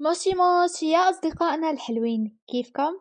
موشي موشي يا أصدقائنا الحلوين كيفكم؟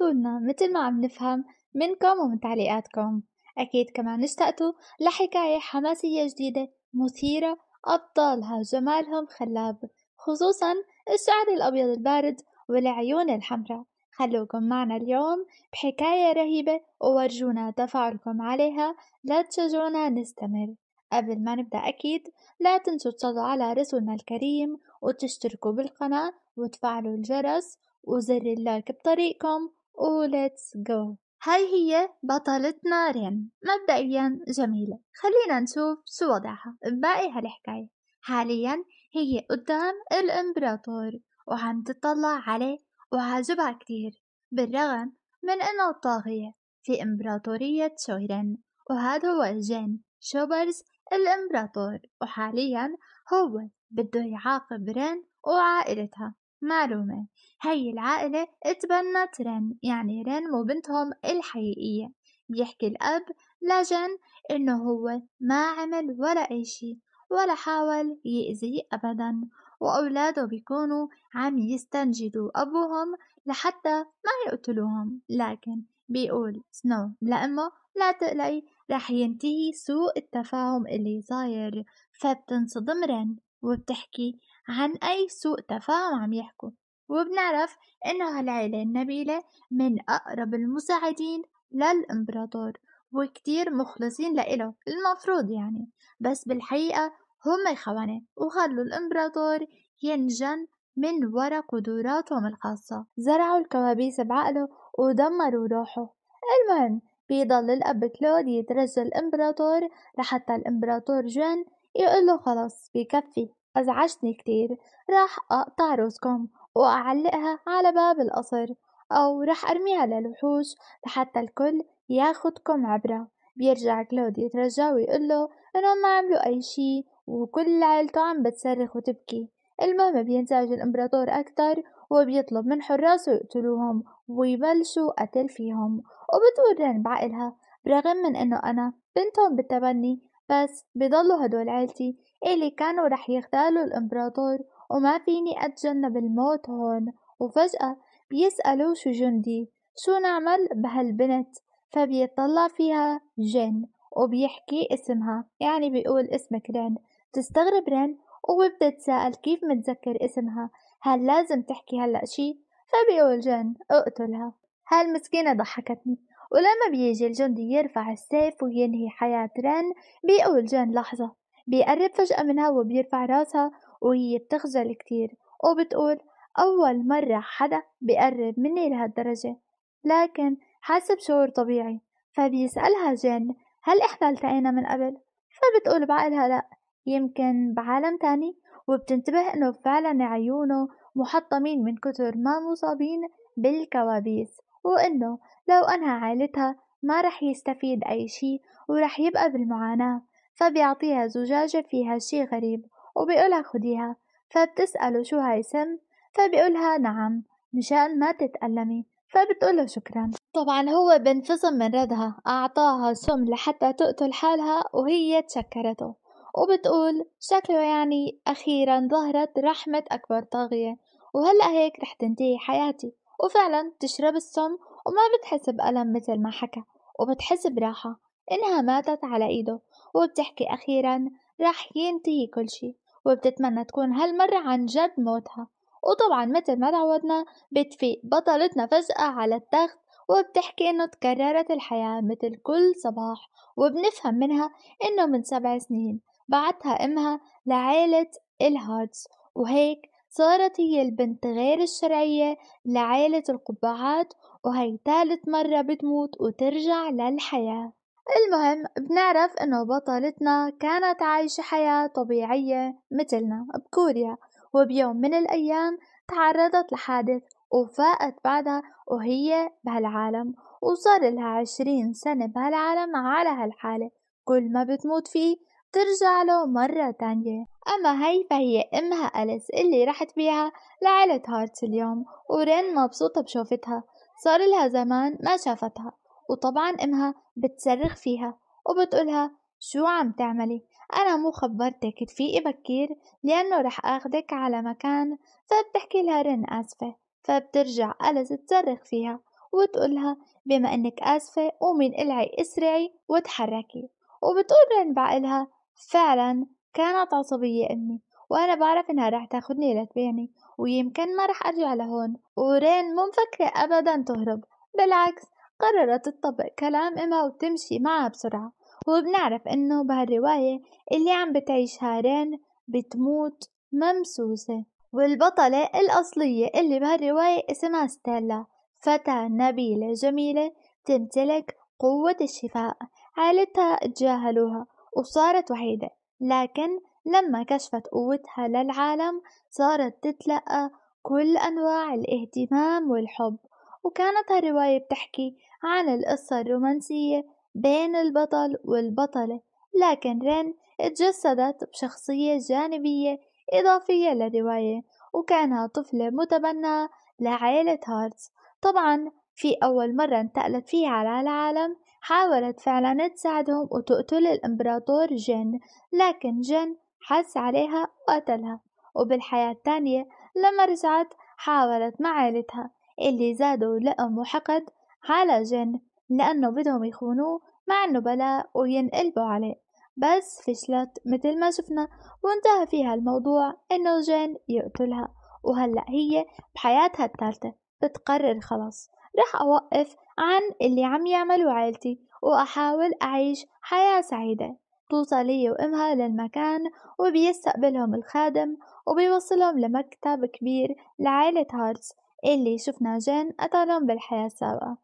لنا مثل ما عم نفهم منكم ومن تعليقاتكم أكيد كمان اشتقتوا لحكاية حماسية جديدة مثيرة أبطالها جمالهم خلاب خصوصا الشعر الأبيض البارد والعيون الحمراء خلوكم معنا اليوم بحكاية رهيبة وورجونا تفاعلكم عليها لا تشجعونا نستمر قبل ما نبدأ أكيد لا تنسوا تصلوا على رسولنا الكريم وتشتركوا بالقناة وتفعلوا الجرس وزر اللايك بطريقكم وليتس جو هاي هي بطلتنا رين مبدئيا جميلة خلينا نشوف شو وضعها باقي هالحكاية حاليا هي قدام الامبراطور وعم تطلع عليه وعاجبها كتير بالرغم من انه طاغية في امبراطورية شويرن وهذا هو الجن شوبرز الإمبراطور وحاليا هو بده يعاقب رين وعائلتها معلومة هي العائلة تبنت رين يعني رين مو بنتهم الحقيقية بيحكي الأب لجن إنه هو ما عمل ولا أي شي ولا حاول يأذيه أبدا وأولاده بيكونوا عم يستنجدوا أبوهم لحتى ما يقتلوهم لكن بيقول سنو لأمه لا تقلقي رح ينتهي سوء التفاهم اللي صاير فبتنصدم رن وبتحكي عن أي سوء تفاهم عم يحكوا وبنعرف إنه هالعيلة النبيلة من أقرب المساعدين للإمبراطور وكتير مخلصين لإله المفروض يعني بس بالحقيقة هم خوانه وخلوا الإمبراطور ينجن من ورا قدراتهم الخاصة زرعوا الكوابيس بعقله ودمروا روحه المهم بيضل الأب كلود يترجى الإمبراطور لحتى الإمبراطور جون يقله خلص بكفي أزعجتني كتير راح أقطع روسكم وأعلقها على باب القصر أو راح أرميها للوحوش لحتى الكل ياخدكم عبرة بيرجع كلود يترجى ويقله إنهم ما عملوا أي شي وكل عيلته عم بتصرخ وتبكي المهم بينزعج الإمبراطور أكتر وبيطلب من حراسه يقتلوهم ويبلشوا قتل فيهم وبتقول بعقلها برغم من إنه أنا بنتهم بالتبني بس بضلوا هدول عيلتي اللي كانوا رح يغتالوا الإمبراطور وما فيني أتجنب الموت هون وفجأة بيسألوا شو جندي شو نعمل بهالبنت فبيطلع فيها جن وبيحكي اسمها يعني بيقول اسمك رين تستغرب رين وبتتساءل كيف متذكر اسمها هل لازم تحكي هلأ شي فبيقول جن اقتلها هالمسكينة ضحكتني ولما بيجي الجندي يرفع السيف وينهي حياة رن بيقول جان لحظة بيقرب فجأة منها وبيرفع راسها وهي بتخجل كتير وبتقول أول مرة حدا بيقرب مني لهالدرجة لكن حاسة بشعور طبيعي فبيسألها جان هل إحنا التقينا من قبل؟ فبتقول بعقلها لأ يمكن بعالم تاني وبتنتبه إنه فعلا عيونه محطمين من كتر ما مصابين بالكوابيس وإنه لو أنهى عائلتها ما رح يستفيد أي شي ورح يبقى بالمعاناة فبيعطيها زجاجة فيها شي غريب وبيقولها خديها فبتسأله شو هاي سم فبيقولها نعم مشان ما تتألمي فبتقوله شكرا طبعا هو بنفصم من ردها أعطاها سم لحتى تقتل حالها وهي تشكرته وبتقول شكله يعني أخيرا ظهرت رحمة أكبر طاغية وهلأ هيك رح تنتهي حياتي وفعلا بتشرب السم وما بتحس بألم مثل ما حكى وبتحس براحة إنها ماتت على إيده وبتحكي أخيرا راح ينتهي كل شي وبتتمنى تكون هالمرة عن جد موتها وطبعا مثل ما تعودنا بتفيق بطلتنا فجأة على التخت وبتحكي إنه تكررت الحياة مثل كل صباح وبنفهم منها إنه من سبع سنين بعتها أمها لعائلة الهارتس وهيك صارت هي البنت غير الشرعية لعائلة القبعات وهي تالت مرة بتموت وترجع للحياة المهم بنعرف انه بطلتنا كانت عايشة حياة طبيعية مثلنا بكوريا وبيوم من الايام تعرضت لحادث وفاقت بعدها وهي بهالعالم وصار لها عشرين سنة بهالعالم على هالحالة كل ما بتموت فيه ترجع له مرة تانية أما هي فهي أمها أليس اللي رحت بيها لعيلة هارت اليوم ورين مبسوطة بشوفتها صار لها زمان ما شافتها وطبعا أمها بتصرخ فيها وبتقولها شو عم تعملي أنا مو خبرتك تفيقي بكير لأنه رح أخدك على مكان فبتحكي لها رن آسفة فبترجع أليس تصرخ فيها وتقولها بما أنك آسفة ومن إلعي اسرعي وتحركي وبتقول رن بعقلها فعلا كانت عصبية أمي وأنا بعرف إنها رح تاخدني لتبيعني ويمكن ما رح أرجع لهون ورين مو مفكرة أبدا تهرب بالعكس قررت تطبق كلام أمها وتمشي معها بسرعة وبنعرف إنه بهالرواية اللي عم بتعيشها رين بتموت ممسوسة والبطلة الأصلية اللي بهالرواية اسمها ستيلا فتاة نبيلة جميلة تمتلك قوة الشفاء عائلتها تجاهلوها وصارت وحيدة لكن لما كشفت قوتها للعالم صارت تتلقى كل أنواع الاهتمام والحب وكانت هالرواية بتحكي عن القصة الرومانسية بين البطل والبطلة لكن رين اتجسدت بشخصية جانبية إضافية للرواية وكانها طفلة متبنى لعائلة هارتس طبعا في أول مرة انتقلت فيها على العالم حاولت فعلا تساعدهم وتقتل الإمبراطور جن لكن جن حس عليها وقتلها وبالحياة التانية لما رجعت حاولت مع عيلتها اللي زادوا لقموا وحقد على جن لأنه بدهم يخونوه مع أنه بلاء وينقلبوا عليه بس فشلت مثل ما شفنا وانتهى فيها الموضوع إنه جن يقتلها وهلأ هي بحياتها الثالثة بتقرر خلاص رح أوقف عن اللي عم يعملوا عائلتي وأحاول أعيش حياة سعيدة توصل هي وأمها للمكان وبيستقبلهم الخادم وبيوصلهم لمكتب كبير لعائلة هارتس اللي شفنا جين قتلهم بالحياة السابقة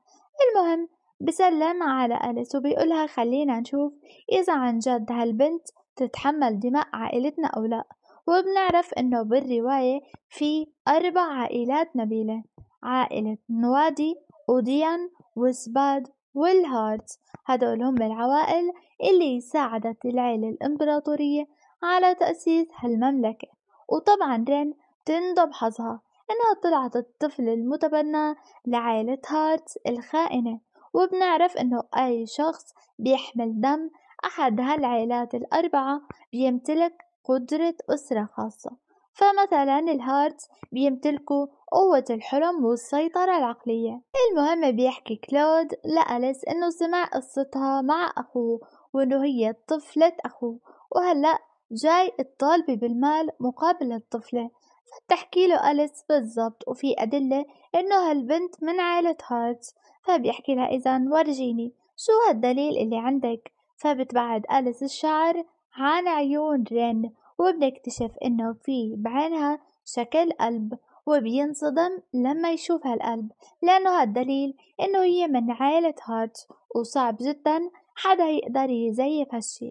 المهم بسلم على أليس وبيقولها خلينا نشوف إذا عن جد هالبنت تتحمل دماء عائلتنا أو لأ وبنعرف إنه بالرواية في أربع عائلات نبيلة عائلة نوادي وديان وسباد والهارت هدول هم العوائل اللي ساعدت العيلة الإمبراطورية على تأسيس هالمملكة وطبعا رين تندب حظها إنها طلعت الطفل المتبنى لعائلة هارت الخائنة وبنعرف إنه أي شخص بيحمل دم أحد هالعائلات الأربعة بيمتلك قدرة أسرة خاصة فمثلا الهارت بيمتلكوا قوة الحلم والسيطرة العقلية المهم بيحكي كلود لأليس إنه سمع قصتها مع أخوه وإنه هي طفلة أخوه وهلأ جاي الطالبة بالمال مقابل الطفلة فبتحكي له أليس بالضبط وفي أدلة إنه هالبنت من عائلة هارت فبيحكي لها إذا ورجيني شو هالدليل اللي عندك فبتبعد أليس الشعر عن عيون رين وبنكتشف إنه في بعينها شكل قلب وبينصدم لما يشوف هالقلب لأنه هالدليل إنه هي من عائلة هارت وصعب جدا حدا يقدر يزيف هالشي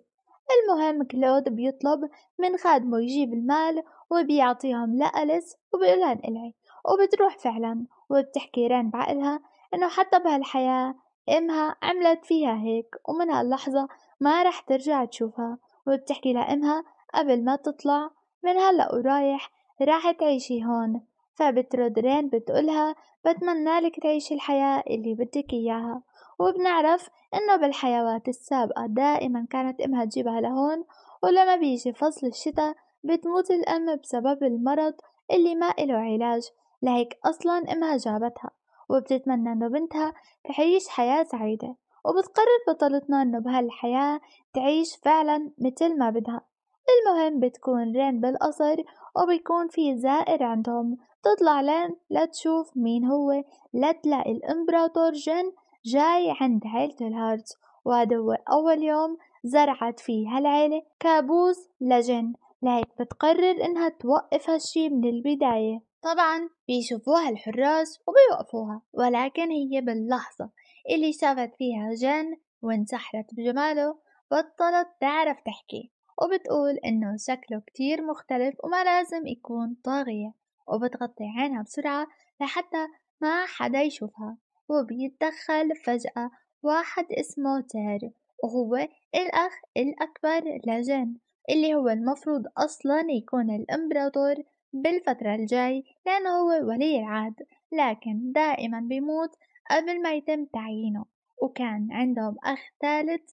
المهم كلود بيطلب من خادمه يجيب المال وبيعطيهم لأليس وبيقولهن العي وبتروح فعلا وبتحكي رين بعقلها إنه حتى بهالحياة إمها عملت فيها هيك ومن هاللحظة ما رح ترجع تشوفها وبتحكي لأمها قبل ما تطلع من هلأ ورايح راح تعيشي هون فبترد رين بتقولها بتمنى لك تعيشي الحياة اللي بدك إياها وبنعرف إنه بالحيوات السابقة دائما كانت أمها تجيبها لهون ولما بيجي فصل الشتاء بتموت الأم بسبب المرض اللي ما إله علاج لهيك أصلا أمها جابتها وبتتمنى إنه بنتها تعيش حياة سعيدة وبتقرر بطلتنا إنه بهالحياة تعيش فعلا مثل ما بدها المهم بتكون رين بالقصر وبيكون في زائر عندهم تطلع لين لتشوف مين هو لتلاقي الامبراطور جن جاي عند عيلة الهارت وهذا هو أول يوم زرعت فيه هالعيلة كابوس لجن لهيك بتقرر إنها توقف هالشي من البداية طبعا بيشوفوها الحراس وبيوقفوها ولكن هي باللحظة اللي شافت فيها جن وانسحرت بجماله بطلت تعرف تحكي وبتقول إنه شكله كتير مختلف وما لازم يكون طاغية وبتغطي عينها بسرعة لحتى ما حدا يشوفها وبيتدخل فجأة واحد اسمه تير وهو الأخ الأكبر لجين اللي هو المفروض أصلا يكون الإمبراطور بالفترة الجاي لأنه هو ولي العهد لكن دائما بيموت قبل ما يتم تعيينه وكان عندهم أخ ثالث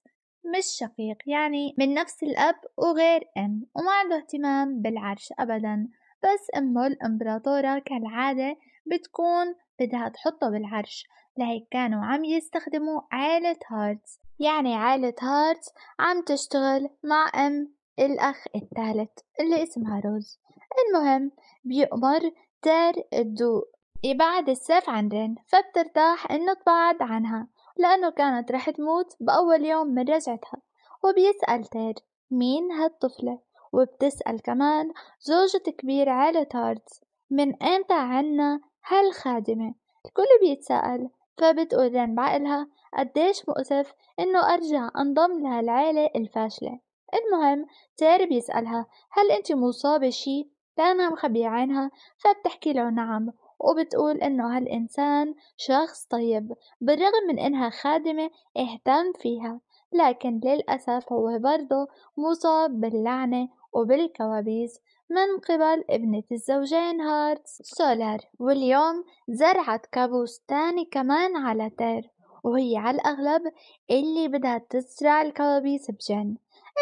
مش شقيق يعني من نفس الأب وغير أم وما عنده اهتمام بالعرش أبدا بس أمه الإمبراطورة كالعادة بتكون بدها تحطه بالعرش لهيك كانوا عم يستخدموا عائلة هارتس يعني عائلة هارتس عم تشتغل مع أم الأخ الثالث اللي اسمها روز المهم بيؤمر تار الدوق يبعد السيف عن رين فبترتاح انه تبعد عنها لأنه كانت رح تموت بأول يوم من رجعتها وبيسأل تير مين هالطفلة وبتسأل كمان زوجة كبير على هاردز من أمتى عنا هالخادمة الكل بيتسأل فبتقول رن بعقلها قديش مؤسف إنه أرجع أنضم لهالعيلة الفاشلة المهم تير بيسألها هل أنت مصابة شي؟ لأنها مخبية عينها فبتحكي له نعم وبتقول إنه هالإنسان شخص طيب بالرغم من إنها خادمة اهتم فيها لكن للأسف هو برضه مصاب باللعنة وبالكوابيس من قبل ابنة الزوجين هارت سولار واليوم زرعت كابوس تاني كمان على تير وهي على الأغلب اللي بدها تزرع الكوابيس بجن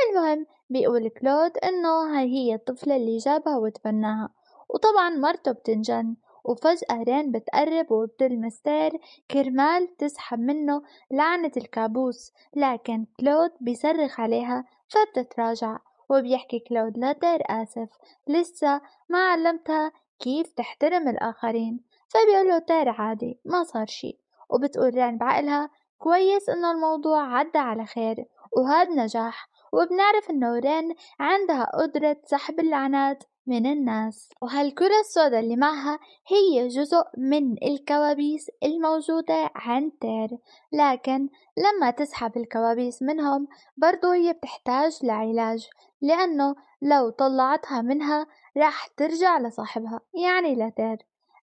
المهم بيقول كلود إنه هاي هي الطفلة اللي جابها وتبناها وطبعا مرته بتنجن وفجأة رين بتقرب وبتلمس تير كرمال تسحب منه لعنة الكابوس لكن كلود بيصرخ عليها فبتتراجع وبيحكي كلود لتير آسف لسه ما علمتها كيف تحترم الآخرين فبيقول له تير عادي ما صار شي وبتقول رين بعقلها كويس إنه الموضوع عدى على خير وهاد نجاح وبنعرف إنه رين عندها قدرة سحب اللعنات من الناس وهالكرة السوداء اللي معها هي جزء من الكوابيس الموجودة تير لكن لما تسحب الكوابيس منهم برضو هي بتحتاج لعلاج لأنه لو طلعتها منها راح ترجع لصاحبها يعني لتير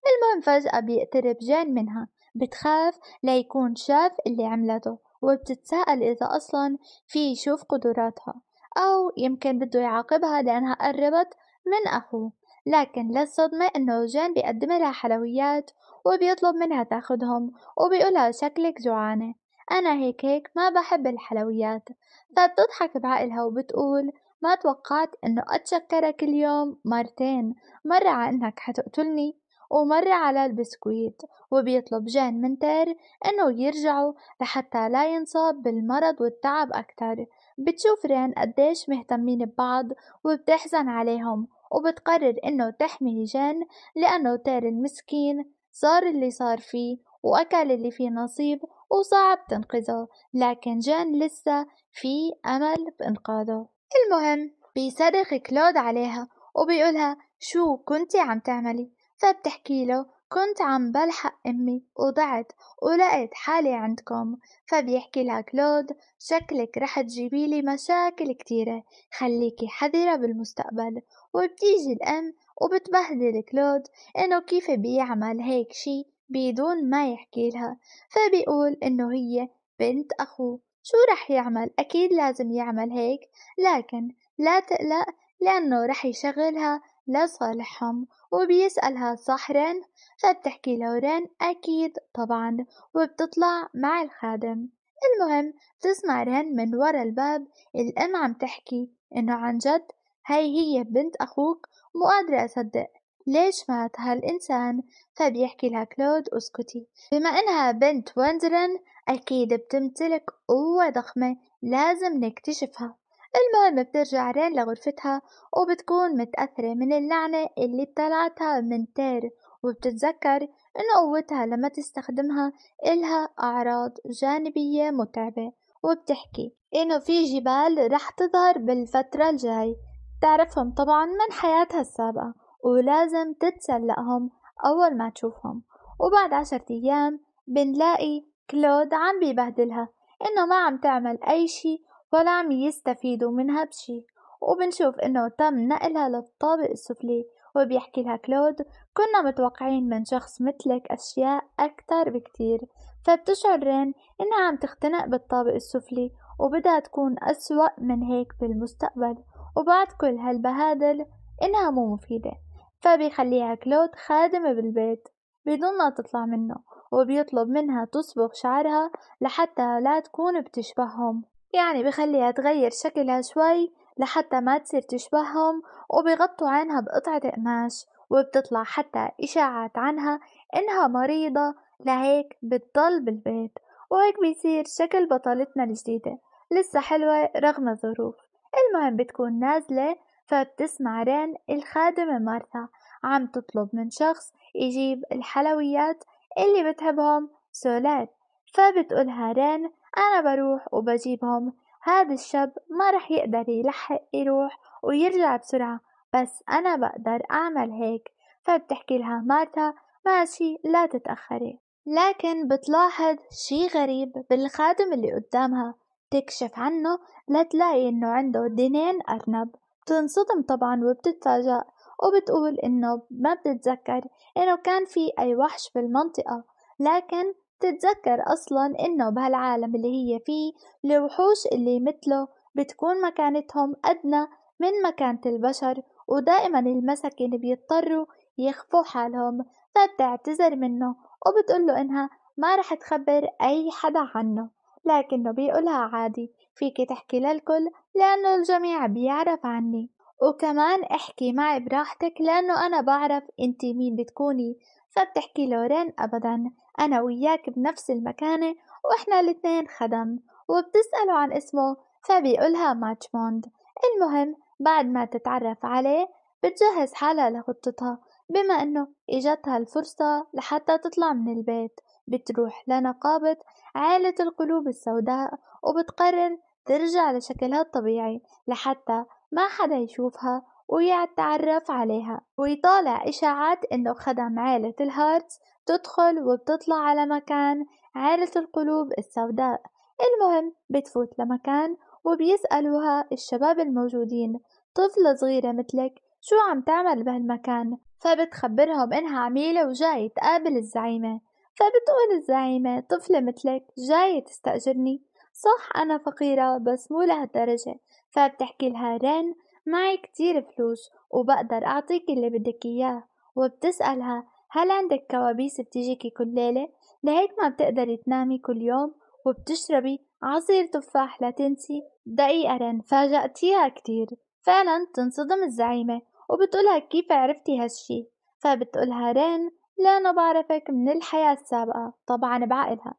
المهم فجأة بيقترب جان منها بتخاف ليكون شاف اللي عملته وبتتساءل إذا أصلا في يشوف قدراتها أو يمكن بده يعاقبها لأنها قربت من أخوه لكن للصدمة إنه جان بيقدم لها حلويات وبيطلب منها تاخدهم وبيقولها شكلك جوعانة أنا هيك هيك ما بحب الحلويات فبتضحك بعقلها وبتقول ما توقعت إنه أتشكرك اليوم مرتين مرة على إنك حتقتلني ومرة على البسكويت وبيطلب جان من تير إنه يرجعوا لحتى لا ينصاب بالمرض والتعب أكتر بتشوف رين قديش مهتمين ببعض وبتحزن عليهم وبتقرر إنه تحمي جين لأنه تير المسكين صار اللي صار فيه وأكل اللي فيه نصيب وصعب تنقذه لكن جين لسه في أمل بإنقاذه المهم بيصرخ كلود عليها وبيقولها شو كنتي عم تعملي فبتحكي له كنت عم بلحق أمي وضعت ولقيت حالي عندكم فبيحكي لها كلود شكلك رح تجيبي لي مشاكل كتيرة خليكي حذرة بالمستقبل وبتيجي الأم وبتبهدل كلود إنه كيف بيعمل هيك شي بدون ما يحكي لها فبيقول إنه هي بنت أخوه شو رح يعمل أكيد لازم يعمل هيك لكن لا تقلق لأنه رح يشغلها لصالحهم وبيسألها صح رن فبتحكي له رن أكيد طبعا وبتطلع مع الخادم المهم بتسمع رن من ورا الباب الأم عم تحكي إنه عن جد هاي هي بنت أخوك مو قادرة أصدق ليش مات هالإنسان؟ فبيحكي لها كلود اسكتي بما إنها بنت وندرن أكيد بتمتلك قوة ضخمة لازم نكتشفها المهم بترجع رين لغرفتها وبتكون متأثرة من اللعنة اللي طلعتها من تير وبتتذكر إن قوتها لما تستخدمها إلها أعراض جانبية متعبة وبتحكي إنه في جبال رح تظهر بالفترة الجاي تعرفهم طبعا من حياتها السابقة ولازم تتسلقهم أول ما تشوفهم وبعد عشرة أيام بنلاقي كلود عم بيبهدلها إنه ما عم تعمل أي شي ولا عم يستفيدوا منها بشي وبنشوف انه تم نقلها للطابق السفلي وبيحكي لها كلود كنا متوقعين من شخص مثلك أشياء أكتر بكتير فبتشعر رين إنها عم تختنق بالطابق السفلي وبدها تكون أسوأ من هيك بالمستقبل وبعد كل هالبهادل إنها مو مفيدة فبيخليها كلود خادمة بالبيت بدون ما تطلع منه وبيطلب منها تصبغ شعرها لحتى لا تكون بتشبههم يعني بخليها تغير شكلها شوي لحتى ما تصير تشبههم وبغطوا عينها بقطعة قماش وبتطلع حتى إشاعات عنها إنها مريضة لهيك بتضل بالبيت وهيك بيصير شكل بطلتنا الجديدة لسه حلوة رغم الظروف المهم بتكون نازلة فبتسمع رين الخادمة مارثا عم تطلب من شخص يجيب الحلويات اللي بتحبهم سولات فبتقولها رين أنا بروح وبجيبهم هذا الشاب ما رح يقدر يلحق يروح ويرجع بسرعة بس أنا بقدر أعمل هيك فبتحكي لها مارتا ماشي لا تتأخري لكن بتلاحظ شي غريب بالخادم اللي قدامها تكشف عنه لتلاقي انه عنده دينين ارنب بتنصدم طبعا وبتتفاجأ وبتقول انه ما بتتذكر انه كان في اي وحش بالمنطقة لكن تتذكر أصلا إنه بهالعالم اللي هي فيه الوحوش اللي مثله بتكون مكانتهم أدنى من مكانة البشر ودائما المساكين بيضطروا يخفوا حالهم فبتعتذر منه وبتقوله إنها ما رح تخبر أي حدا عنه لكنه بيقولها عادي فيكي تحكي للكل لأنه الجميع بيعرف عني وكمان احكي معي براحتك لأنه أنا بعرف انتي مين بتكوني فبتحكي له رين أبدا أنا وياك بنفس المكانة وإحنا الاتنين خدم وبتسأله عن اسمه فبيقولها ماتشموند المهم بعد ما تتعرف عليه بتجهز حالها لخطتها بما أنه إجتها الفرصة لحتى تطلع من البيت بتروح لنقابة عائلة القلوب السوداء وبتقرر ترجع لشكلها الطبيعي لحتى ما حدا يشوفها ويتعرف عليها ويطالع إشاعات إنه خدم عائلة الهارتس بتدخل وبتطلع على مكان عائلة القلوب السوداء المهم بتفوت لمكان وبيسألوها الشباب الموجودين طفلة صغيرة مثلك شو عم تعمل بهالمكان فبتخبرهم إنها عميلة وجاي تقابل الزعيمة فبتقول الزعيمة طفلة مثلك جاية تستأجرني صح أنا فقيرة بس مو لهالدرجة فبتحكي لها رين معي كتير فلوس وبقدر أعطيك اللي بدك إياه وبتسألها هل عندك كوابيس بتجيكي كل ليلة؟ لهيك ما بتقدري تنامي كل يوم وبتشربي عصير تفاح لتنسي؟ دقيقة رن فاجأتيها كتير فعلا تنصدم الزعيمة وبتقولها كيف عرفتي هالشي فبتقولها رن لأنه بعرفك من الحياة السابقة طبعا بعقلها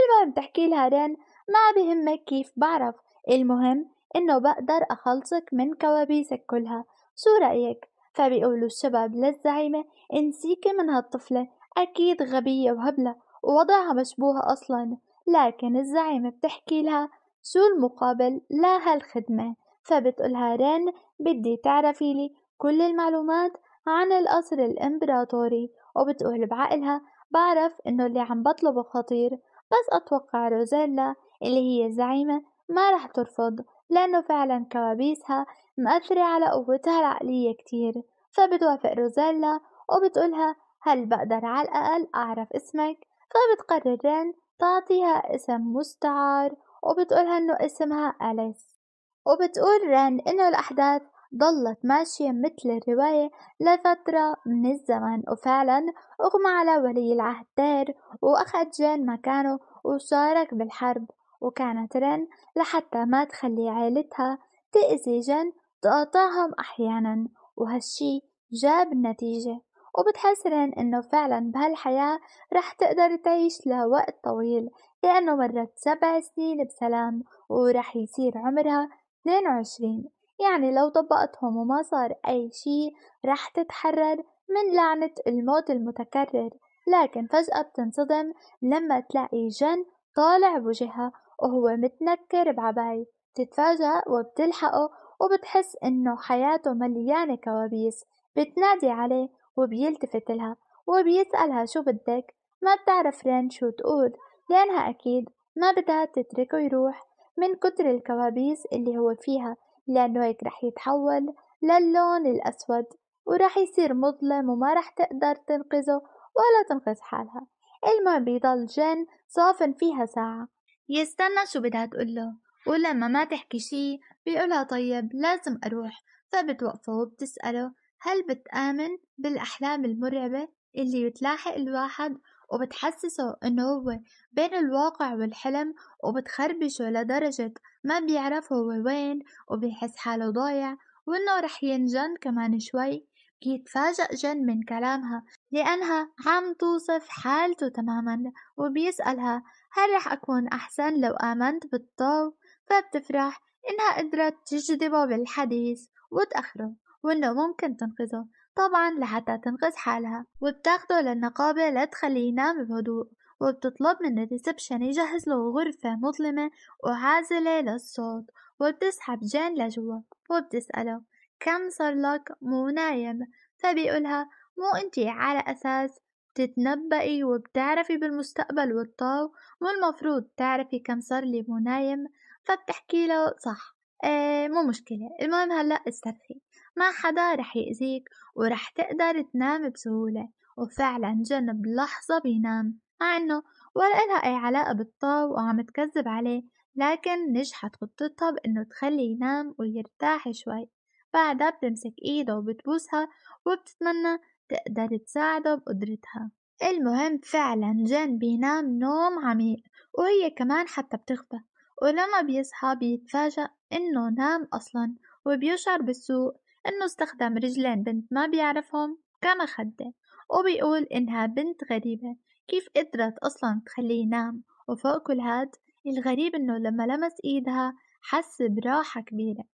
المهم تحكي لها رن ما بهمك كيف بعرف المهم إنه بقدر أخلصك من كوابيسك كلها شو رأيك؟ فبيقولوا الشباب للزعيمة انسيكي من هالطفلة أكيد غبية وهبلة ووضعها مشبوه أصلا لكن الزعيمة بتحكي لها شو المقابل لا هالخدمة فبتقولها رن بدي تعرفي لي كل المعلومات عن القصر الإمبراطوري وبتقول بعقلها بعرف إنه اللي عم بطلبه خطير بس أتوقع روزيلا اللي هي الزعيمة ما رح ترفض لأنه فعلا كوابيسها مأثرة على قوتها العقلية كتير فبتوافق روزيلا وبتقولها هل بقدر على الأقل أعرف اسمك فبتقررين تعطيها اسم مستعار وبتقولها إنه اسمها أليس وبتقول رين إنه الأحداث ضلت ماشية مثل الرواية لفترة من الزمن وفعلا أغمى على ولي العهد دير وأخذ جين مكانه وشارك بالحرب وكانت رين لحتى ما تخلي عائلتها تأذي جن تقاطعهم أحيانا وهالشي جاب نتيجة وبتحسرن إنه فعلا بهالحياة رح تقدر تعيش لوقت طويل لأنه مرت سبع سنين بسلام ورح يصير عمرها 22 يعني لو طبقتهم وما صار أي شي رح تتحرر من لعنة الموت المتكرر لكن فجأة بتنصدم لما تلاقي جن طالع بوجهها وهو متنكر بعباية بتتفاجأ وبتلحقه وبتحس إنه حياته مليانة كوابيس بتنادي عليه وبيلتفت لها وبيسألها شو بدك ما بتعرف رين شو تقول لأنها أكيد ما بدها تتركه يروح من كتر الكوابيس اللي هو فيها لأنه هيك رح يتحول للون الأسود ورح يصير مظلم وما رح تقدر تنقذه ولا تنقذ حالها المهم بيضل جن صافن فيها ساعة يستنى شو بدها تقوله ولما ما تحكي شي بيقولها طيب لازم أروح فبتوقفه وبتسأله هل بتآمن بالأحلام المرعبة اللي بتلاحق الواحد وبتحسسه إنه هو بين الواقع والحلم وبتخربشه لدرجة ما بيعرف هو وين وبيحس حاله ضايع وإنه رح ينجن كمان شوي بيتفاجأ جن من كلامها لأنها عم توصف حالته تماما وبيسألها هل رح أكون أحسن لو آمنت بالطاو فبتفرح إنها قدرت تجذبه بالحديث وتأخره وإنه ممكن تنقذه طبعا لحتى تنقذ حالها وبتاخده للنقابة لتخليه ينام بهدوء وبتطلب من الريسبشن يجهز له غرفة مظلمة وعازلة للصوت وبتسحب جين لجوا وبتسأله كم صار لك مو نايم فبيقولها مو انتي على أساس تتنبئي وبتعرفي بالمستقبل والطاو والمفروض تعرفي كم صار لي مو نايم فبتحكي له صح آه مو مشكلة المهم هلأ استرخي ما حدا رح يأذيك ورح تقدر تنام بسهولة وفعلا جنب لحظة بينام مع انه ولا إلها أي علاقة بالطاو وعم تكذب عليه لكن نجحت خطتها بإنه تخليه ينام ويرتاح شوي بعدها بتمسك إيده وبتبوسها وبتتمنى تقدر تساعده بقدرتها المهم فعلا جن بينام نوم عميق وهي كمان حتى بتغفى ولما بيصحى بيتفاجأ إنه نام أصلا وبيشعر بالسوء إنه استخدم رجلين بنت ما بيعرفهم كمخدة وبيقول إنها بنت غريبة كيف قدرت أصلا تخليه ينام وفوق كل هاد الغريب إنه لما لمس إيدها حس براحة كبيرة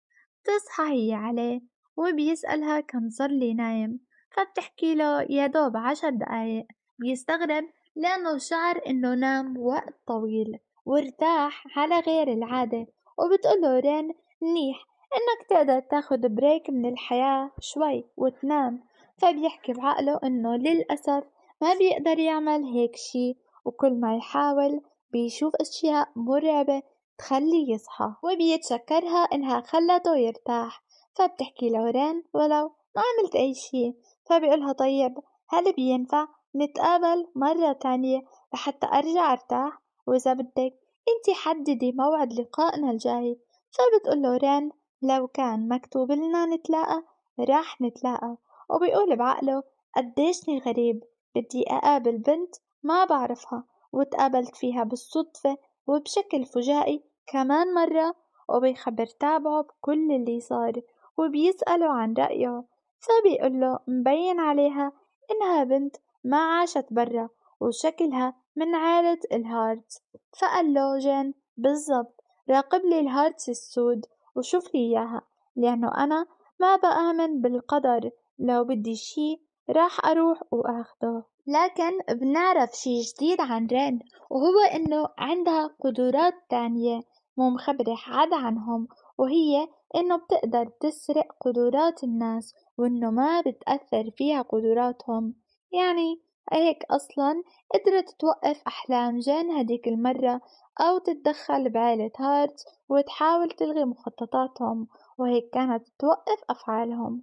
بتصحى هي عليه وبيسألها كم صار لي نايم فبتحكي له يا دوب عشر دقايق بيستغرب لأنه شعر إنه نام وقت طويل وارتاح على غير العادة وبتقوله رين منيح إنك تقدر تاخد بريك من الحياة شوي وتنام فبيحكي بعقله إنه للأسف ما بيقدر يعمل هيك شي وكل ما يحاول بيشوف أشياء مرعبة تخليه يصحى وبيتشكرها إنها خلته يرتاح فبتحكي لورين ولو ما عملت أي شي فبيقولها طيب هل بينفع نتقابل مرة تانية لحتى أرجع أرتاح وإذا بدك إنتِ حددي موعد لقائنا الجاي فبتقوله رن لو كان مكتوب لنا نتلاقى راح نتلاقى وبيقول بعقله قديشني غريب بدي أقابل بنت ما بعرفها وتقابلت فيها بالصدفة وبشكل فجائي كمان مرة وبيخبر تابعه بكل اللي صار وبيسأله عن رأيه فبيقوله مبين عليها إنها بنت ما عاشت برا وشكلها من عائلة الهارتس فقال له جين بالضبط راقب لي الهارتس السود وشوف لي إياها لأنه أنا ما بآمن بالقدر لو بدي شي راح أروح وأخده لكن بنعرف شي جديد عن رين وهو إنه عندها قدرات تانية مو مخبرة حد عنهم وهي إنه بتقدر تسرق قدرات الناس وإنه ما بتأثر فيها قدراتهم يعني هيك أصلا قدرت توقف أحلام جين هديك المرة أو تتدخل بعيلة هارت وتحاول تلغي مخططاتهم وهيك كانت توقف أفعالهم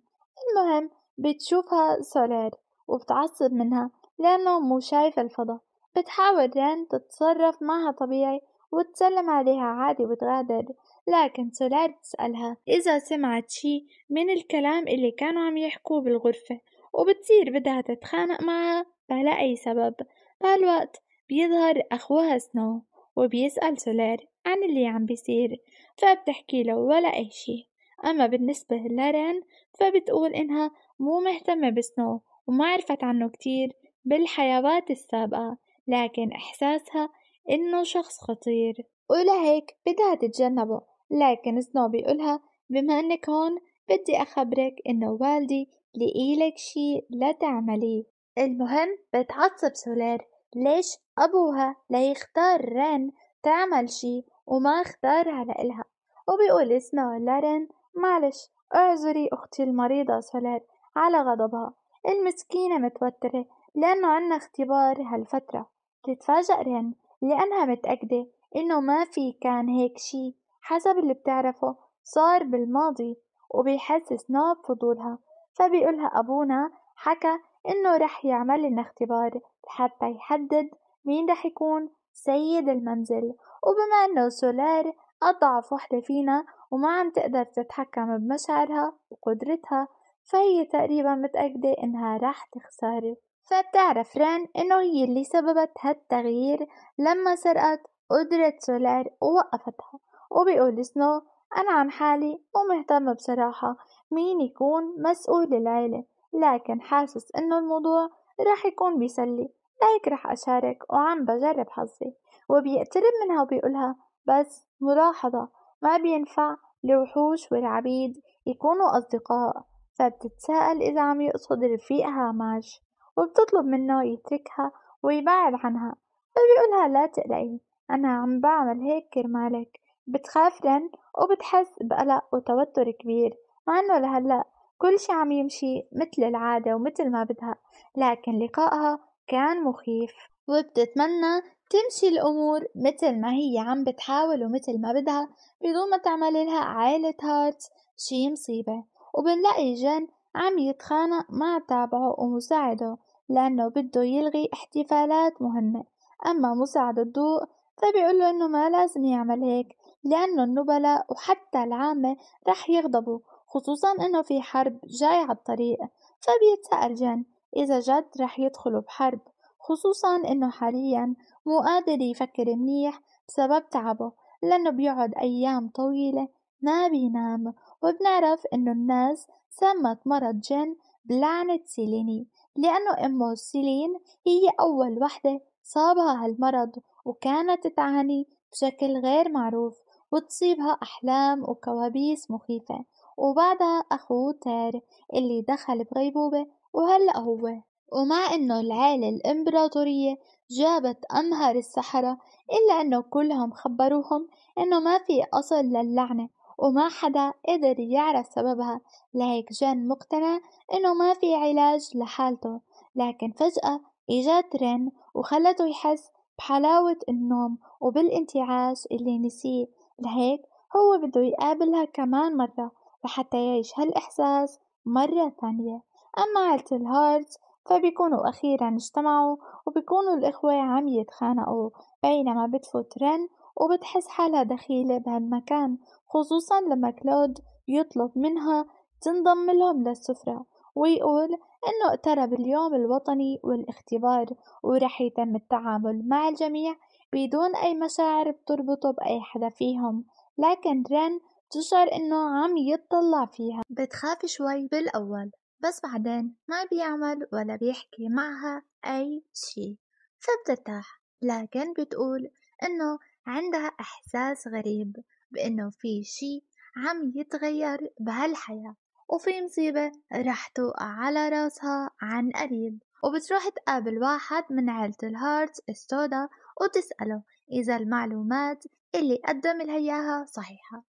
المهم بتشوفها سولير وبتعصب منها لأنه مو شايفة الفضا بتحاول رين تتصرف معها طبيعي وتسلم عليها عادي وتغادر لكن سولار تسألها إذا سمعت شي من الكلام اللي كانوا عم يحكوه بالغرفة وبتصير بدها تتخانق معها بلا أي سبب بهالوقت بيظهر أخوها سنو وبيسأل سولير عن اللي عم بيصير فبتحكي له ولا أي شي أما بالنسبة لرين فبتقول إنها مو مهتمة بسنو وما عرفت عنه كتير بالحيوات السابقة لكن إحساسها إنه شخص خطير ولهيك بدها تتجنبه لكن سنو بيقولها بما إنك هون بدي أخبرك إنه والدي لقيلك شي لا تعمليه المهم بتعصب سولير ليش أبوها ليختار رين تعمل شي وما اختارها لإلها وبيقول سنو لرين معلش اعذري أختي المريضة سولير على غضبها المسكينة متوترة لأنه عنا اختبار هالفترة تتفاجأ رين لأنها متأكدة إنه ما في كان هيك شي حسب اللي بتعرفه صار بالماضي وبيحس سنو بفضولها فبيقولها أبونا حكى إنه رح يعمل لنا اختبار لحتى يحدد مين رح يكون سيد المنزل وبما إنه سولار أضعف وحدة فينا وما عم تقدر تتحكم بمشاعرها وقدرتها فهي تقريبا متأكدة إنها رح تخسر فبتعرف ران إنه هي اللي سببت هالتغيير لما سرقت قدرة سولار ووقفتها وبيقول سنو أنا عن حالي ومهتمة بصراحة مين يكون مسؤول العيلة لكن حاسس إنه الموضوع راح يكون بيسلي لهيك راح أشارك وعم بجرب حظي وبيقترب منها وبيقولها بس ملاحظة ما بينفع الوحوش والعبيد يكونوا أصدقاء فبتتساءل إذا عم يقصد رفيقها ماش وبتطلب منه يتركها ويبعد عنها فبيقولها لا تقلقي أنا عم بعمل هيك كرمالك بتخاف رن وبتحس بقلق وتوتر كبير مع إنه لهلأ كل شي عم يمشي مثل العادة ومثل ما بدها لكن لقائها كان مخيف وبتتمنى تمشي الأمور مثل ما هي عم بتحاول ومثل ما بدها بدون ما تعمل لها عائلة هارت شي مصيبة وبنلاقي جن عم يتخانق مع تابعه ومساعده لأنه بده يلغي احتفالات مهمة أما مساعد الضوء فبيقول له إنه ما لازم يعمل هيك لأنه النبلاء وحتى العامة رح يغضبوا خصوصا إنه في حرب جاي على الطريق فبيتسأل جن إذا جد رح يدخلوا بحرب خصوصا إنه حاليا مو قادر يفكر منيح بسبب تعبه لأنه بيقعد أيام طويلة ما بينام وبنعرف إنه الناس سمت مرض جن بلعنة سيليني لأنه أمه سيلين هي أول وحدة صابها هالمرض وكانت تعاني بشكل غير معروف وتصيبها أحلام وكوابيس مخيفة وبعدها أخوه تار اللي دخل بغيبوبة وهلأ هو ومع إنه العيلة الإمبراطورية جابت أمهر السحرة إلا إنه كلهم خبروهم إنه ما في أصل للعنة وما حدا قدر يعرف سببها لهيك جان مقتنع إنه ما في علاج لحالته لكن فجأة إجت رين وخلته يحس بحلاوة النوم وبالانتعاش اللي نسيه لهيك هو بده يقابلها كمان مرة لحتى يعيش هالإحساس مرة ثانية أما عائلة الهارت فبيكونوا أخيرا اجتمعوا وبيكونوا الإخوة عم يتخانقوا بينما بتفوت رن وبتحس حالها دخيلة بهالمكان خصوصا لما كلود يطلب منها تنضم لهم للسفرة ويقول إنه اقترب اليوم الوطني والاختبار ورح يتم التعامل مع الجميع بدون أي مشاعر بتربطه بأي حدا فيهم لكن رن بتشعر إنه عم يتطلع فيها بتخاف شوي بالأول بس بعدين ما بيعمل ولا بيحكي معها أي شي فبترتاح لكن بتقول إنه عندها إحساس غريب بإنه في شي عم يتغير بهالحياة وفي مصيبة رح توقع على راسها عن قريب وبتروح تقابل واحد من عيلة الهارت السودا وتسأله إذا المعلومات اللي قدم لها إياها صحيحة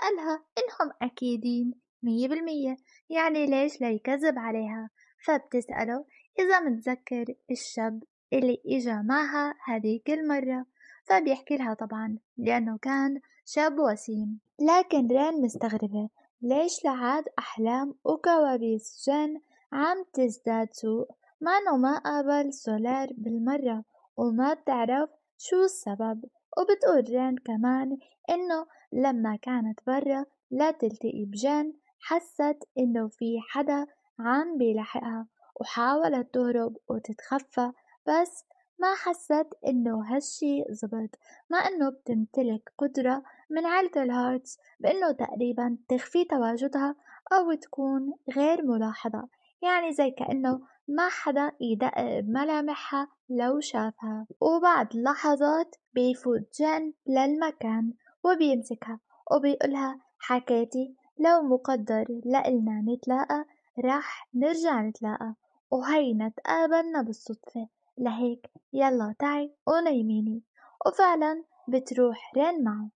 سألها إنهم أكيدين مية بالمية يعني ليش ليكذب عليها فبتسأله إذا متذكر الشاب اللي إجا معها هذيك المرة فبيحكي لها طبعا لأنه كان شاب وسيم لكن رين مستغربة ليش لعاد أحلام وكوابيس جن عم تزداد سوء مع ما قابل سولار بالمرة وما بتعرف شو السبب وبتقول رين كمان إنه لما كانت برا لا تلتقي بجن حست إنه في حدا عم بيلحقها وحاولت تهرب وتتخفى بس ما حست إنه هالشي زبط مع إنه بتمتلك قدرة من عيلة الهارتس بإنه تقريبا تخفي تواجدها أو تكون غير ملاحظة يعني زي كأنه ما حدا يدقق بملامحها لو شافها وبعد لحظات بيفوت جن للمكان وبيمسكها وبيقولها حكيتي لو مقدر لقلنا نتلاقى راح نرجع نتلاقى وهينا تقابلنا بالصدفة لهيك يلا تعي ونيميني وفعلا بتروح رن معه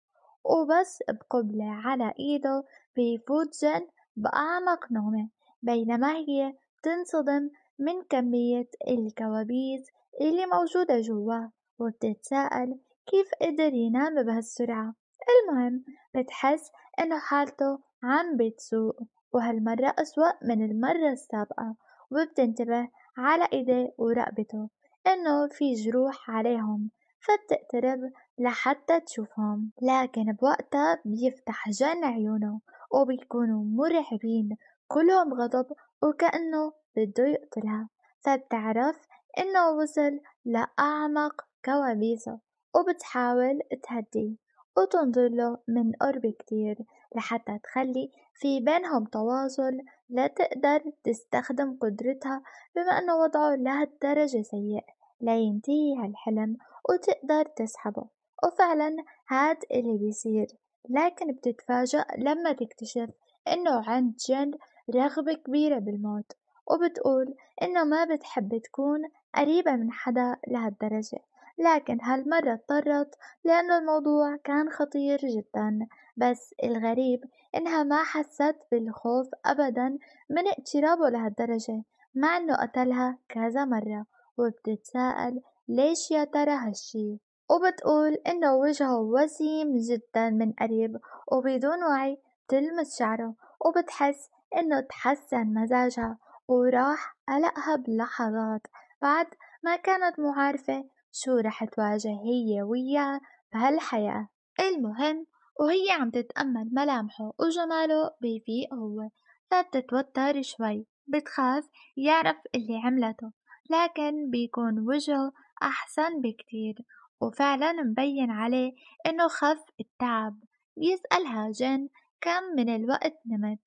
وبس بقبلة على إيده بيفوت جن بأعمق نومه بينما هي بتنصدم من كمية الكوابيس اللي موجودة جوا وبتتساءل كيف قدر ينام بهالسرعة المهم بتحس إنه حالته عم بتسوء وهالمرة أسوأ من المرة السابقة وبتنتبه على إيديه ورقبته إنه في جروح عليهم فبتقترب لحتى تشوفهم لكن بوقتها بيفتح جن عيونه وبيكونوا مرعبين كلهم غضب وكأنه بده يقتلها فبتعرف إنه وصل لأعمق كوابيسه وبتحاول تهديه وتنظر له من قرب كتير لحتى تخلي في بينهم تواصل لا تقدر تستخدم قدرتها بما أن وضعه لهالدرجة سيء لا ينتهي هالحلم وتقدر تسحبه وفعلا هاد اللي بيصير لكن بتتفاجأ لما تكتشف إنه عند جن رغبة كبيرة بالموت وبتقول إنه ما بتحب تكون قريبة من حدا لهالدرجة لكن هالمرة اضطرت لأنه الموضوع كان خطير جدا بس الغريب إنها ما حست بالخوف أبدا من اقترابه لهالدرجة مع إنه قتلها كذا مرة وبتتساءل ليش يا ترى هالشي وبتقول إنه وجهه وسيم جدا من قريب وبدون وعي بتلمس شعره وبتحس إنه تحسن مزاجها وراح قلقها بلحظات بعد ما كانت معارفة شو رح تواجه هي وياه بهالحياة المهم وهي عم تتأمل ملامحه وجماله بيفيق هو فبتتوتر شوي بتخاف يعرف اللي عملته لكن بيكون وجهه أحسن بكتير وفعلا مبين عليه إنه خف التعب بيسألها جن كم من الوقت نمت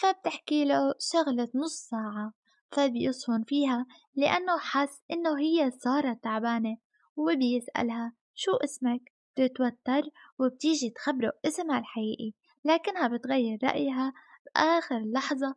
فبتحكي له شغلة نص ساعة فبيصهن فيها لأنه حس إنه هي صارت تعبانة وبيسألها شو اسمك بتتوتر وبتيجي تخبره اسمها الحقيقي لكنها بتغير رأيها بآخر لحظة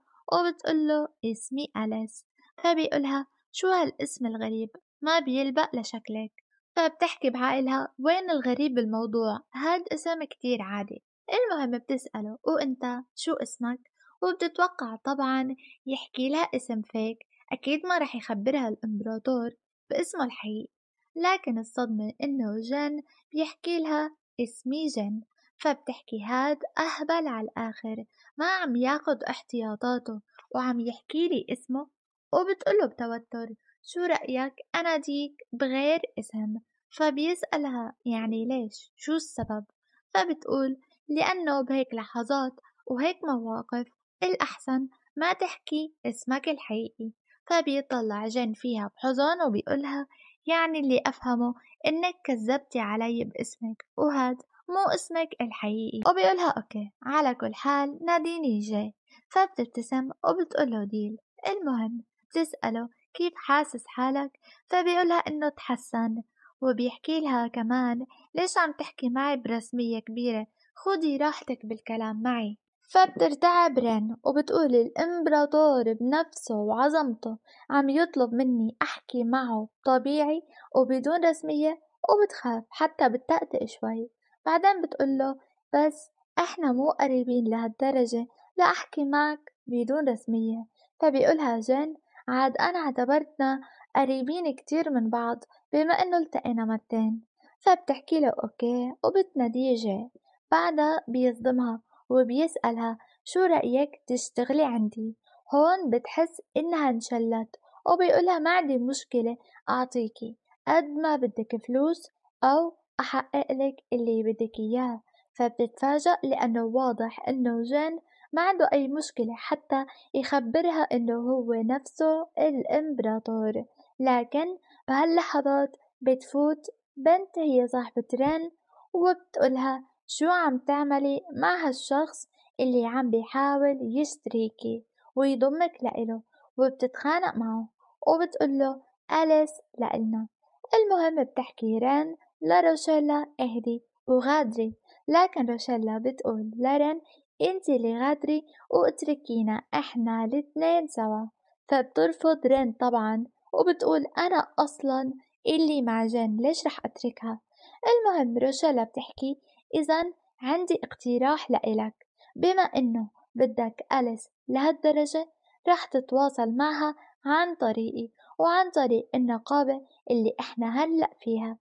له اسمي أليس فبيقولها شو هالاسم الغريب ما بيلبق لشكلك فبتحكي بعقلها وين الغريب بالموضوع هاد اسم كتير عادي المهم بتسأله وانت شو اسمك وبتتوقع طبعا يحكي لها اسم فيك أكيد ما رح يخبرها الإمبراطور باسمه الحقيقي لكن الصدمة إنه جن بيحكي لها اسمي جن فبتحكي هاد أهبل على الآخر ما عم ياخد احتياطاته وعم يحكي لي اسمه وبتقوله بتوتر شو رأيك أنا ديك بغير اسم فبيسألها يعني ليش شو السبب فبتقول لأنه بهيك لحظات وهيك مواقف الأحسن ما تحكي اسمك الحقيقي فبيطلع جن فيها بحزن وبيقولها يعني اللي أفهمه إنك كذبتي علي باسمك وهاد مو اسمك الحقيقي وبيقولها أوكي على كل حال ناديني جاي فبتبتسم وبتقوله ديل المهم بتسأله كيف حاسس حالك فبيقولها إنه تحسن وبيحكي لها كمان ليش عم تحكي معي برسمية كبيرة خدي راحتك بالكلام معي فبترتعب رن وبتقول الإمبراطور بنفسه وعظمته عم يطلب مني أحكي معه طبيعي وبدون رسمية وبتخاف حتى بتأتئ شوي بعدين له بس إحنا مو قريبين لهالدرجة لأحكي معك بدون رسمية فبيقولها جن عاد أنا اعتبرتنا قريبين كتير من بعض بما إنه التقينا مرتين فبتحكي له أوكي وبتناديه جاي بعدها بيصدمها وبيسألها شو رأيك تشتغلي عندي هون بتحس إنها انشلت وبيقولها ما عندي مشكلة أعطيكي قد ما بدك فلوس أو أحقق لك اللي بدك إياه فبتتفاجأ لأنه واضح إنه جن ما عنده أي مشكلة حتى يخبرها إنه هو نفسه الإمبراطور لكن بهاللحظات بتفوت بنت هي صاحبة رن وبتقولها شو عم تعملي مع هالشخص اللي عم بيحاول يشتريكي ويضمك لإله وبتتخانق معه وبتقول له أليس لإلنا المهم بتحكي رين لروشيلا اهدي وغادري لكن روشيلا بتقول لرين انت اللي غادري واتركينا احنا الاتنين سوا فبترفض رين طبعا وبتقول انا اصلا اللي مع جن ليش رح اتركها المهم روشيلا بتحكي إذا عندي اقتراح لإلك بما إنه بدك أليس لهالدرجة رح تتواصل معها عن طريقي وعن طريق النقابة اللي إحنا هلأ فيها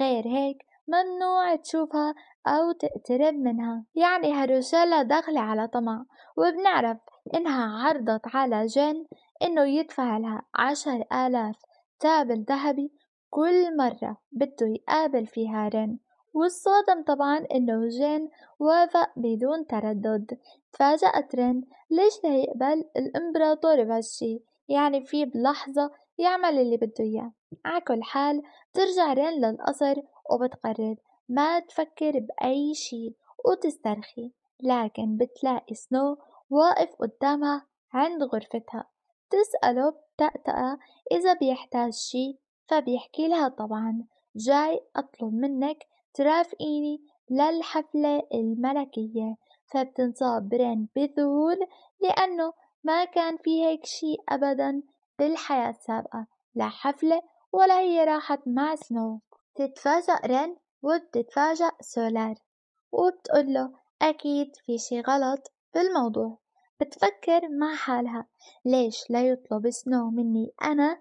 غير هيك ممنوع تشوفها أو تقترب منها يعني هالرسالة داخلة على طمع وبنعرف إنها عرضت على جن إنه يدفع لها عشر آلاف تابل ذهبي كل مرة بده يقابل فيها رن والصادم طبعا إنه جين وافق بدون تردد تفاجأت رين ليش لا يقبل الإمبراطور بهالشي يعني في بلحظة يعمل اللي بده إياه على كل حال ترجع رين للقصر وبتقرر ما تفكر بأي شي وتسترخي لكن بتلاقي سنو واقف قدامها عند غرفتها تسأله بتأتأة إذا بيحتاج شي فبيحكي لها طبعا جاي أطلب منك ترافقيني للحفلة الملكية فبتنصاب برين بذهول لأنه ما كان في هيك شي أبدا بالحياة السابقة لا حفلة ولا هي راحت مع سنو تتفاجأ رين وبتتفاجأ سولار وبتقول له أكيد في شي غلط بالموضوع بتفكر مع حالها ليش لا يطلب سنو مني أنا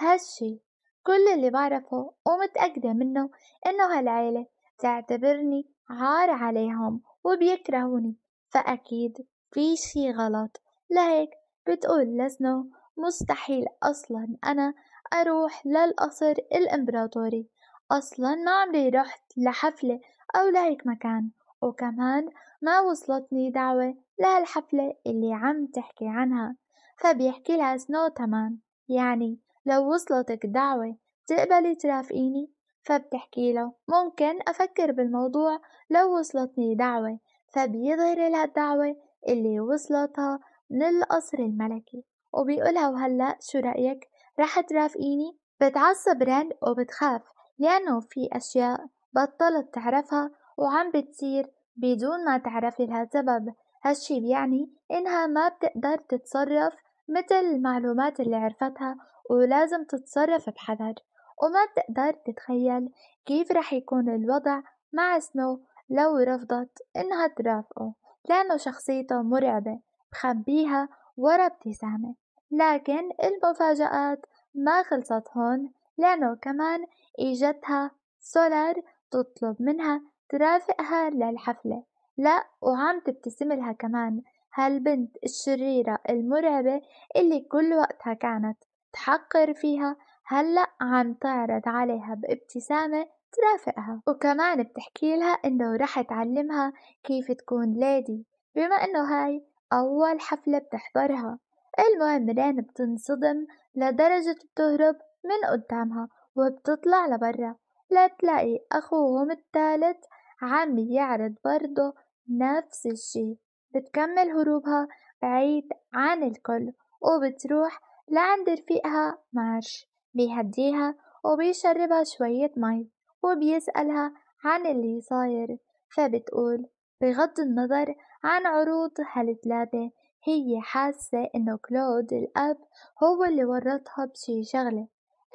هالشي كل اللي بعرفه ومتأكدة منه إنه هالعيلة تعتبرني عار عليهم وبيكرهوني فأكيد في شي غلط لهيك بتقول لسنو مستحيل أصلا أنا أروح للقصر الإمبراطوري أصلا ما عمري رحت لحفلة أو لهيك مكان وكمان ما وصلتني دعوة لهالحفلة اللي عم تحكي عنها فبيحكي لها سنو تمام يعني لو وصلتك دعوة تقبلي ترافقيني فبتحكي له ممكن أفكر بالموضوع لو وصلتني دعوة فبيظهر لها الدعوة اللي وصلتها من القصر الملكي وبيقولها وهلأ شو رأيك رح ترافقيني بتعصب رن وبتخاف لأنه في أشياء بطلت تعرفها وعم بتصير بدون ما تعرف لها سبب هالشي بيعني إنها ما بتقدر تتصرف مثل المعلومات اللي عرفتها ولازم تتصرف بحذر وما بتقدر تتخيل كيف رح يكون الوضع مع سنو لو رفضت إنها ترافقه لأنه شخصيته مرعبة مخبيها ورا ابتسامة لكن المفاجآت ما خلصت هون لأنه كمان إجتها سولار تطلب منها ترافقها للحفلة لا وعم تبتسم لها كمان هالبنت الشريرة المرعبة اللي كل وقتها كانت تحقر فيها هلأ عم تعرض عليها بابتسامة ترافقها وكمان بتحكي لها انه رح تعلمها كيف تكون ليدي بما انه هاي اول حفلة بتحضرها المهم رين بتنصدم لدرجة بتهرب من قدامها وبتطلع لبرا لتلاقي أخوهم الثالث عم يعرض برضه نفس الشي بتكمل هروبها بعيد عن الكل وبتروح لا عند رفيقها مارش بيهديها وبيشربها شوية مي وبيسألها عن اللي صاير فبتقول بغض النظر عن عروض هالتلاتة هي حاسة إنه كلود الأب هو اللي ورطها بشي شغلة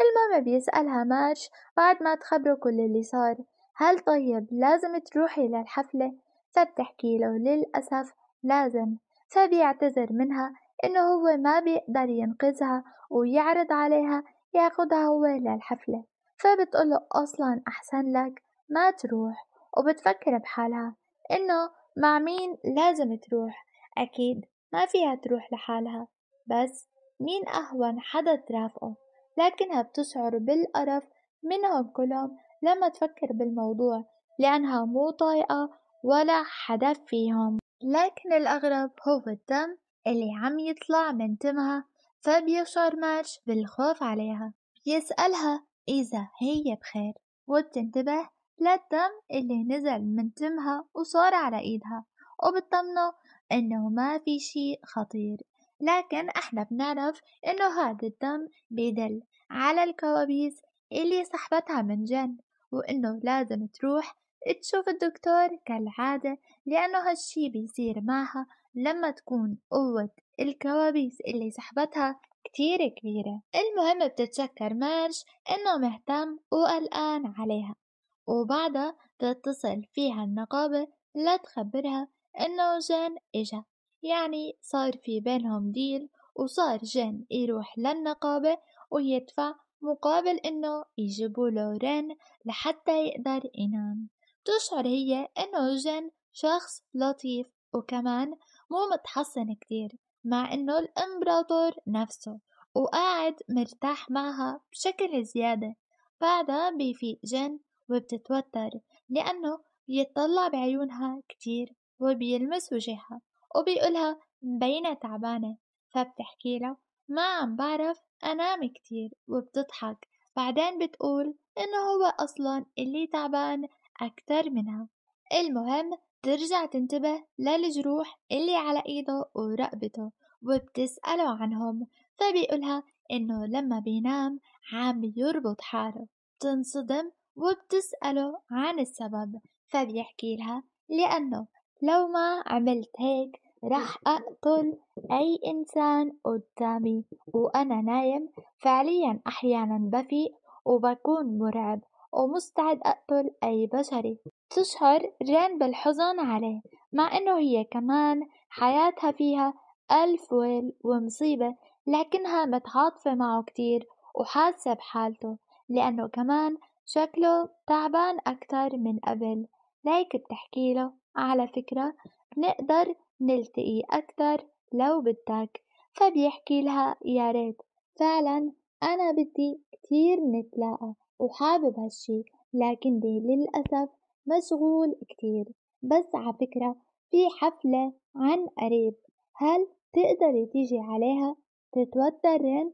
المهم بيسألها مارش بعد ما تخبره كل اللي صار هل طيب لازم تروحي للحفلة؟ فبتحكي له للأسف لازم فبيعتذر منها إنه هو ما بيقدر ينقذها ويعرض عليها ياخدها هو للحفلة فبتقوله أصلا أحسن لك ما تروح وبتفكر بحالها إنه مع مين لازم تروح أكيد ما فيها تروح لحالها بس مين أهون حدا ترافقه لكنها بتشعر بالقرف منهم كلهم لما تفكر بالموضوع لأنها مو طايقة ولا حدا فيهم لكن الأغرب هو الدم اللي عم يطلع من تمها فبيشعر مارش بالخوف عليها بيسألها إذا هي بخير وبتنتبه للدم اللي نزل من تمها وصار على إيدها وبتطمنه إنه ما في شي خطير لكن احنا بنعرف إنه هذا الدم بيدل على الكوابيس اللي صحبتها من جن وإنه لازم تروح تشوف الدكتور كالعادة لأنه هالشي بيصير معها لما تكون قوة الكوابيس اللي سحبتها كتير كبيرة المهم بتتشكر مارش إنه مهتم وقلقان عليها وبعدها بتتصل فيها النقابة لتخبرها إنه جان إجا يعني صار في بينهم ديل وصار جان يروح للنقابة ويدفع مقابل إنه يجيبوا له رين لحتى يقدر ينام تشعر هي إنه جان شخص لطيف وكمان مو متحصن كتير مع إنه الإمبراطور نفسه وقاعد مرتاح معها بشكل زيادة بعدها بيفيق جن وبتتوتر لأنه بيطلع بعيونها كتير وبيلمس وجهها وبيقولها مبينة تعبانة فبتحكي له ما عم بعرف أنام كتير وبتضحك بعدين بتقول إنه هو أصلا اللي تعبان أكتر منها المهم ترجع تنتبه للجروح اللي على إيده ورقبته وبتسأله عنهم فبيقولها إنه لما بينام عم يربط حاله بتنصدم وبتسأله عن السبب فبيحكي لها لأنه لو ما عملت هيك رح أقتل أي إنسان قدامي وأنا نايم فعليا أحيانا بفيق وبكون مرعب ومستعد أقتل أي بشري تشهر رين بالحزن عليه مع إنه هي كمان حياتها فيها ألف ويل ومصيبة لكنها متعاطفة معه كتير وحاسة بحالته لأنه كمان شكله تعبان أكتر من قبل ليك بتحكي له على فكرة بنقدر نلتقي أكتر لو بدك فبيحكي لها يا ريت فعلا أنا بدي كتير نتلاقى وحابب هالشي لكني للأسف مشغول كتير بس عفكرة في حفلة عن قريب هل تقدري تيجي عليها؟ بتتوتر رين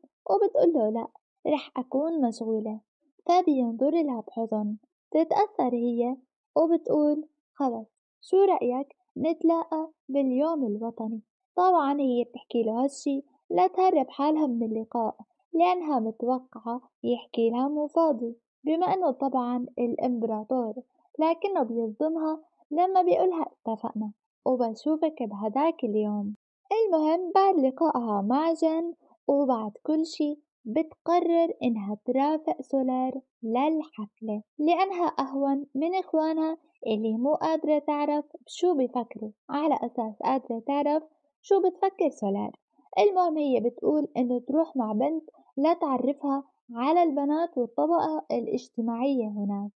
له لأ رح أكون مشغولة فبينظر لها بحزن تتأثر هي وبتقول خلص شو رأيك نتلاقى باليوم الوطني طبعا هي بتحكي له هالشي لتهرب حالها من اللقاء لأنها متوقعة يحكي لها مو فاضي بما أنه طبعا الإمبراطور لكنه بيصدمها لما بيقولها اتفقنا وبشوفك بهداك اليوم المهم بعد لقائها مع جن وبعد كل شي بتقرر إنها ترافق سولار للحفلة لأنها أهون من إخوانها اللي مو قادرة تعرف شو بيفكروا على أساس قادرة تعرف شو بتفكر سولار المهم هي بتقول إنه تروح مع بنت لا تعرفها على البنات والطبقة الاجتماعية هناك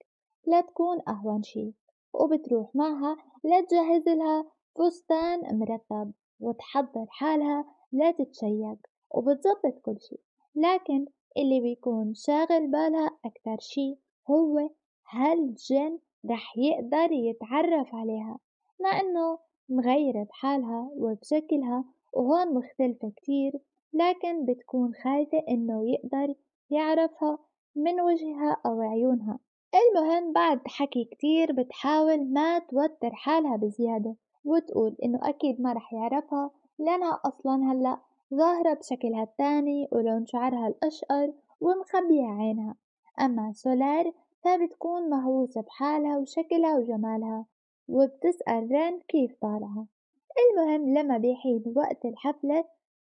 لا تكون أهون شي وبتروح معها لا تجهز لها فستان مرتب وتحضر حالها لا تتشيك وبتظبط كل شي لكن اللي بيكون شاغل بالها أكتر شي هو هل جن رح يقدر يتعرف عليها مع إنه مغيرة بحالها وبشكلها وهون مختلفة كتير لكن بتكون خايفة إنه يقدر يعرفها من وجهها أو عيونها المهم بعد حكي كتير بتحاول ما توتر حالها بزيادة وتقول إنه أكيد ما رح يعرفها لأنها أصلا هلأ ظاهرة بشكلها التاني ولون شعرها الأشقر ومخبية عينها أما سولار فبتكون مهووسة بحالها وشكلها وجمالها وبتسأل رين كيف طالعة المهم لما بيحين وقت الحفلة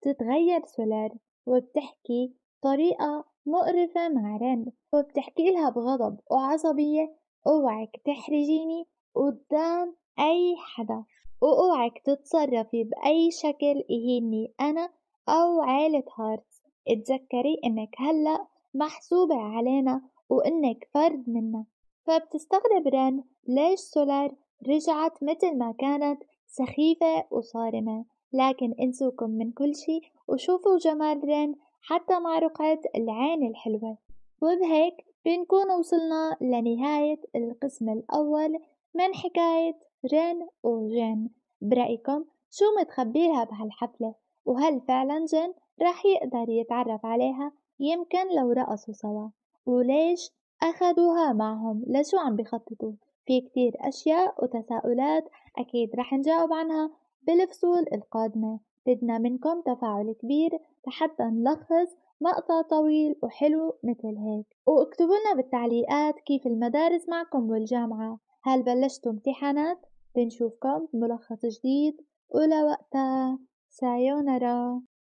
بتتغير سولار وبتحكي طريقة مقرفة مع رن وبتحكي لها بغضب وعصبية اوعك تحرجيني قدام أي حدا وأوعك تتصرفي بأي شكل يهيني أنا أو عيلة هارتس اتذكري إنك هلأ محسوبة علينا وإنك فرد منا فبتستغرب رن ليش سولار رجعت مثل ما كانت سخيفة وصارمة لكن انسوكم من كل شي وشوفوا جمال رن حتى مع رقعة العين الحلوة وبهيك بنكون وصلنا لنهاية القسم الأول من حكاية رين وجين برأيكم شو متخبيها بهالحفلة وهل فعلا جين راح يقدر يتعرف عليها يمكن لو رقصوا سوا وليش أخدوها معهم لشو عم بخططوا في كتير أشياء وتساؤلات أكيد رح نجاوب عنها بالفصول القادمة بدنا منكم تفاعل كبير لحتى نلخص مقطع طويل وحلو مثل هيك واكتبوا لنا بالتعليقات كيف المدارس معكم والجامعة هل بلشتوا امتحانات؟ بنشوفكم بملخص جديد ولوقتها سايونارا